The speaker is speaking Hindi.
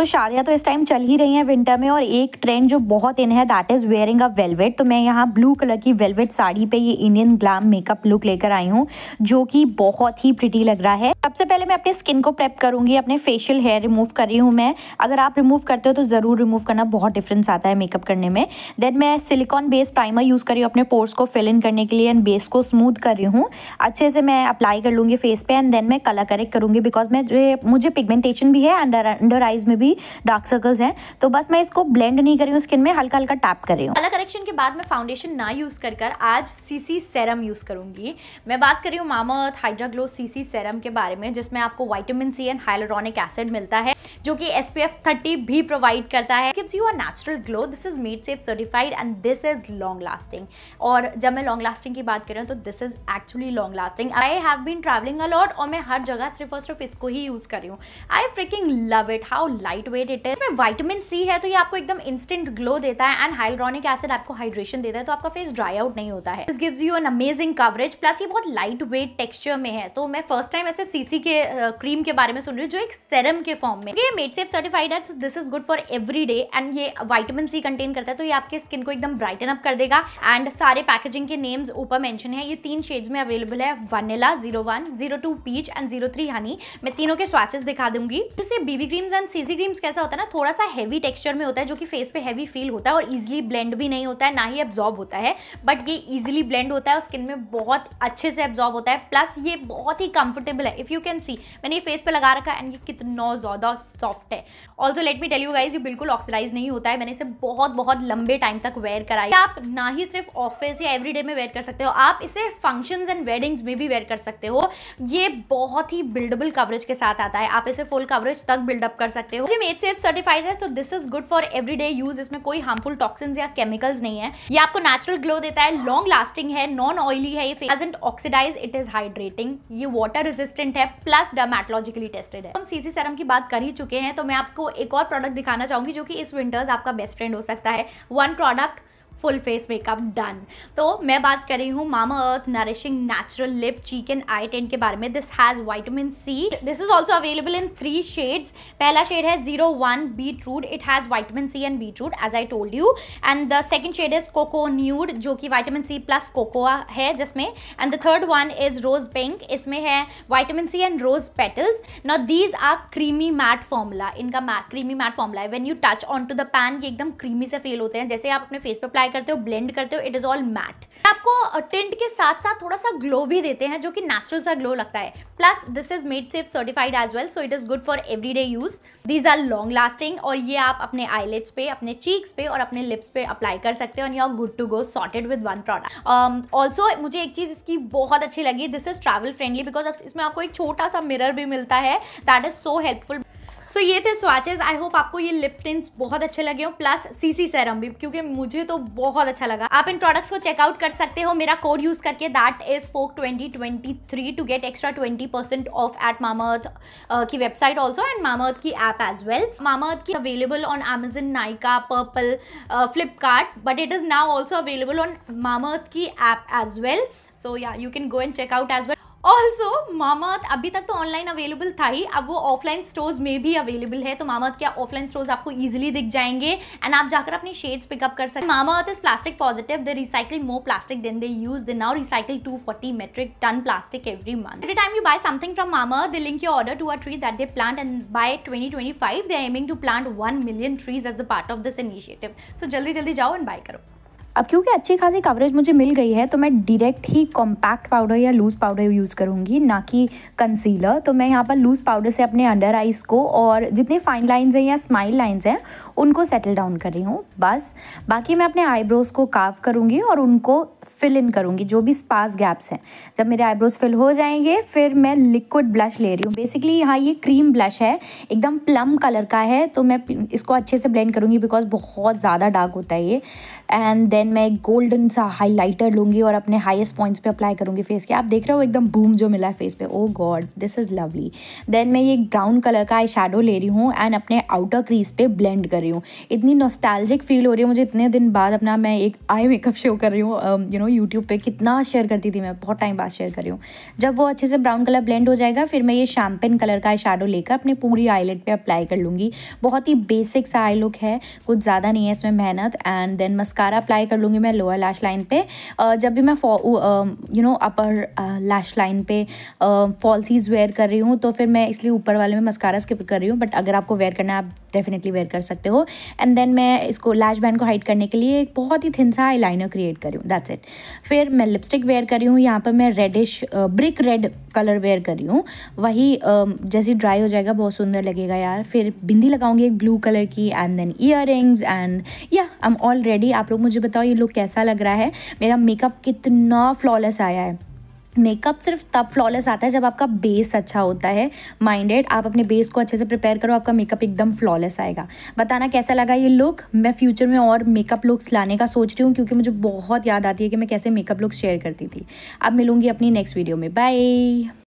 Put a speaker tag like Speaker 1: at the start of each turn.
Speaker 1: तो शादियाँ तो इस टाइम चल ही रही हैं विंटर में और एक ट्रेंड जो बहुत इन है that is wearing a velvet तो मैं यहाँ ब्लू कलर की वेलवेट साड़ी पे ये इंडियन ग्लैम मेकअप लुक लेकर आई हूँ जो कि बहुत ही प्रिटी लग रहा है सबसे पहले मैं अपने स्किन को प्रेप करूँगी अपने फेशियल हेयर रिमूव कर रही हूँ मैं अगर आप रिमूव करते हो तो ज़रूर रिमूव करना बहुत डिफरेंस आता है मेकअप करने में देन मैं सिलिकॉन बेस प्राइमर यूज़ कर रही हूँ अपने पोर्स को फिल इन करने के लिए एंड बेस को स्मूथ कर रही हूँ अच्छे से मैं अप्लाई कर लूँगी फेस पे एंड देन मैं कलर करेक्ट करूँगी बिकॉज मैं मुझे पिगमेंटेशन भी है अंडर अंडर आइज में भी भी डार्क सर्कल्स हैं तो बस मैं इसको ब्लेंड नहीं कर रही हूँ स्किन में हल्का हल्का टैप कर रही हूँ कलर करेक्शन के बाद मैं फाउंडेशन ना यूज़ कर कर आज सी सी सेरम यूज़ करूँगी मैं बात कर रही हूँ मामा हाइड्राग्लो सी सी सेरम के बारे में जिसमें आपको vitamin C and hyaluronic acid मिलता है जो कि एस पी एफ थर्टी भी प्रोवाइड करता है gives you our natural glow this is made safe certified and this is long lasting और जब मैं लॉन्ग लास्टिंग की बात कर रहा हूँ तो this is actually long lasting I have been travelling a lot और मैं हर जगह सिर्फ और सिर्फ इसको ही यूज़ कर रही हूँ I freaking love it how light weight it is इसमें वाइटमिन सी है तो ये आपको एकदम इंस्टेंट ग्लो देता है एंड हाइलरॉनिक एसिड आपको हाइड्रेशन देता है तो आपका फेस ड्राई आउट नहीं होता है this gives you an amazing coverage plus ये बहुत लाइट वेट टेक्स्चर में है तो मैं फर्स्ट टाइम ऐसे सीसी के क्रीम के बारे में सुन रही हूँ जो एक सेरम के फॉर्म में ये ये मेड सेफ सर्टिफाइड है तो this is good for every day and ये वाइटमिन सी कंटेन करता है तो ये आपके स्किन को एकदम ब्राइटन अप कर देगा एंड सारे पैकेजिंग के नेम्स ऊपर मेंशन है ये तीन शेड्स में अवेलेबल है vanilla zero one zero two peach and zero three honey मैं तीनों के स्वाचेस दिखा दूंगी तो से BB creams and CC creams कैसा होता है ना थोड़ा सा हैवी टेक्सचर में होता है जो कि फेस पे हैवी फील होता है और इजिली ब्लेंड भी नहीं होता है ना ही एब्जॉर्ब होता है बट ये इजिली ब्लेंड होता है और स्किन में बहुत अच्छे से एब्जॉर्ब होता है प्लस ये बहुत ही कंफर्टेबल है इफ़ यू कैन सी मैंने ये फेस पे लगा रखा है एंड ये कितना ज़्यादा सॉफ्ट है also let me tell you guys ये बिल्कुल ऑक्सीडाइज नहीं होता है मैंने इसे बहुत बहुत लंबे टाइम तक वेयर कराई आप ना ही सिर्फ ऑफिस या एवरीडे में वेयर कर सकते हो आप इसे फंक्शन एंड वेडिंग्स में भी वेयर कर सकते हो ये बहुत ही बिल्डेबल कवरेज के साथ आता है आप इसे फुल कवरेज तक बिल्डअप कर सकते हो मेड सेफ सर्टिफाइड है तो this is good for everyday use इसमें कोई हार्मफुल टॉक्सिन या केमिकल्स नहीं है ये आपको नेचुरल ग्लो देता है लॉन्ग लास्टिंग है नॉन ऑयली है ऑक्सीडाइज इट इज हाइड्रेटिंग ये वाटर रेजिस्टेंट है प्लस डर्मेटोलॉजिकली टेस्टेड है हम सीसी सरम की बात कर ही चुके चुके हैं तो मैं आपको एक और प्रोडक्ट दिखाना चाहूंगी जो कि इस विंटर्स आपका बेस्ट फ्रेंड हो सकता है one product full face makeup done तो मैं बात कर रही हूँ Mamaearth nourishing natural lip cheek and eye tint के बारे में this has vitamin C this is also available in three shades पहला शेड है zero one beet root it has vitamin C and beet root as I told you and the second shade is coco nude जो कि वाइटामिन सी प्लस कोकोआ है जिसमें and the third one is rose pink इसमें है vitamin C and rose petals now these are creamy matte formula इनका क्रीमी मैट फॉर्मूला है when you touch on to the pan ये एकदम क्रीमी से फील होते हैं जैसे आप अपने फेस पर अप्लाई करते हो ब्लेंड करते हो इट इज़ ऑल मैट आपको टेंट के साथ साथ थोड़ा सा ग्लो भी देते हैं जो कि नेचुरल सा ग्लो लगता है plus this is made safe certified as well so it is good for every day use these are long lasting और ये आप अपने आईलेट्स पे अपने चीक्स पे और अपने लिप्स पे अप्लाई कर सकते हो and you are good to go sorted with one product also मुझे एक चीज़ इसकी बहुत अच्छी लगी this is travel friendly because इसमें आपको एक छोटा सा मिरर भी मिलता है that is so helpful so so, ये थे स्वाचेज आई होप आपको ये लिप टिंट्स बहुत अच्छे लगे हो प्लस सीसी सेरम भी क्योंकि मुझे तो बहुत अच्छा लगा आप इन प्रोडक्ट्स को चेकआउट कर सकते हो मेरा कोड यूज करके that is folk twenty twenty three to get extra twenty percent off at Mamaearth की वेबसाइट ऑल्सो एंड मामाअर्थ की ऐप एज वेल मामाअर्थ की available on Amazon Nykaa Purplle Flipkart but it is now also available on Mamaearth की app as well so yeah you can go and check out as well also Mamaearth अभी तक तो ऑनलाइन अवेलेबल था ही अब वो ऑफलाइन स्टोर्स में भी अवेलेबल है तो मामाथ के ऑफलाइन स्टोर्स आपको ईजिली दिख जाएंगे एंड आप जाकर अपने शेड्स पिकअप कर सकते हैं is plastic positive the recycle more plastic than they use they now recycle two forty metric ton plastic every month at time you buy something from Mama they link you order to a tree that they plant and by twenty twenty five they aiming to plant one million trees as the part of this initiative so जल्दी जल्दी जाओ एंड बाय करो अब क्योंकि अच्छी खासी कवरेज मुझे मिल गई है तो मैं डायरेक्ट ही कॉम्पैक्ट पाउडर या लूज़ पाउडर यूज़ करूँगी ना कि कंसीलर तो मैं यहाँ पर लूज़ पाउडर से अपने अंडर आइज़ को और जितने फाइन लाइन्स हैं या स्माइल लाइन्स हैं उनको सेटल डाउन कर रही हूँ बस बाकी मैं अपने आईब्रोज़ को काव करूँगी और उनको फिल इन करूँगी जो भी स्पास गैप्स हैं जब मेरे आईब्रोज़ फिल हो जाएंगे फिर मैं लिक्विड ब्लश ले रही हूँ बेसिकली यहाँ ये क्रीम ब्लश है एकदम प्लम कलर का है तो मैं इसको अच्छे से ब्लेंड करूँगी बिकॉज बहुत ज़्यादा डार्क होता है ये एंड देन मैं एक गोल्डन सा हाईलाइटर लूँगी और अपने हाइस्ट पॉइंट्स पर अप्लाई करूँगी फेस के आप देख रहे हो एकदम बूम जो मिला है फेस पर oh God this is lovely then मैं ये ब्राउन कलर का आई ले रही हूँ एंड अपने आउटर क्रीज पर ब्लेंड कर रही रही हूँ इतनी नॉस्टैल्जिक फील हो रही है मुझे इतने दिन बाद अपना मैं एक आई मेकअप शो कर रही हूँ यू नो यूट्यूब पर कितना शेयर करती थी मैं बहुत टाइम बाद शेयर कर रही हूँ जब वो अच्छे से ब्राउन कलर ब्लेंड हो जाएगा फिर मैं ये शैम्पेन कलर का शेडो लेकर अपने पूरी आईलेट पर अप्लाई कर लूँगी बहुत ही बेसिक सा आई लुक है कुछ ज़्यादा नहीं है इसमें मेहनत एंड देन मस्कारा अप्लाई कर लूँगी मैं लोअर लैश लाइन पर जब भी मैं you know upper lash line पर फॉल्सीज वेयर कर रही हूँ तो फिर मैं इसलिए ऊपर वाले में मस्कारा स्किप कर रही हूँ बट अगर आपको वेयर करना है आप डेफिनेटली वेयर कर सकते हो एंड देन मैं इसको लैश बैंड को हाइड करने के लिए एक बहुत ही थिन सा आई लाइनर क्रिएट करी हूँ दैट्स इट फिर मैं लिपस्टिक वेयर करी हूँ यहाँ पर मैं reddish brick red colour wear करी हूँ वही जैसे ड्राई हो जाएगा बहुत सुंदर लगेगा यार फिर बिंदी लगाऊंगी एक ब्लू कलर की and then earrings and या आई एम ऑल रेडी आप लोग मुझे बताओ ये लुक कैसा लग रहा है मेरा मेकअप कितना फ्लॉलेस आया है मेकअप सिर्फ तब फ्लॉलेस आता है जब आपका बेस अच्छा होता है माइंडेड आप अपने बेस को अच्छे से प्रिपेयर करो आपका मेकअप एकदम फ्लॉलेस आएगा बताना कैसा लगा ये लुक मैं फ्यूचर में और मेकअप लुक्स लाने का सोच रही हूँ क्योंकि मुझे बहुत याद आती है कि मैं कैसे मेकअप लुक्स शेयर करती थी अब मिलूंगी अपनी नेक्स्ट वीडियो में बाय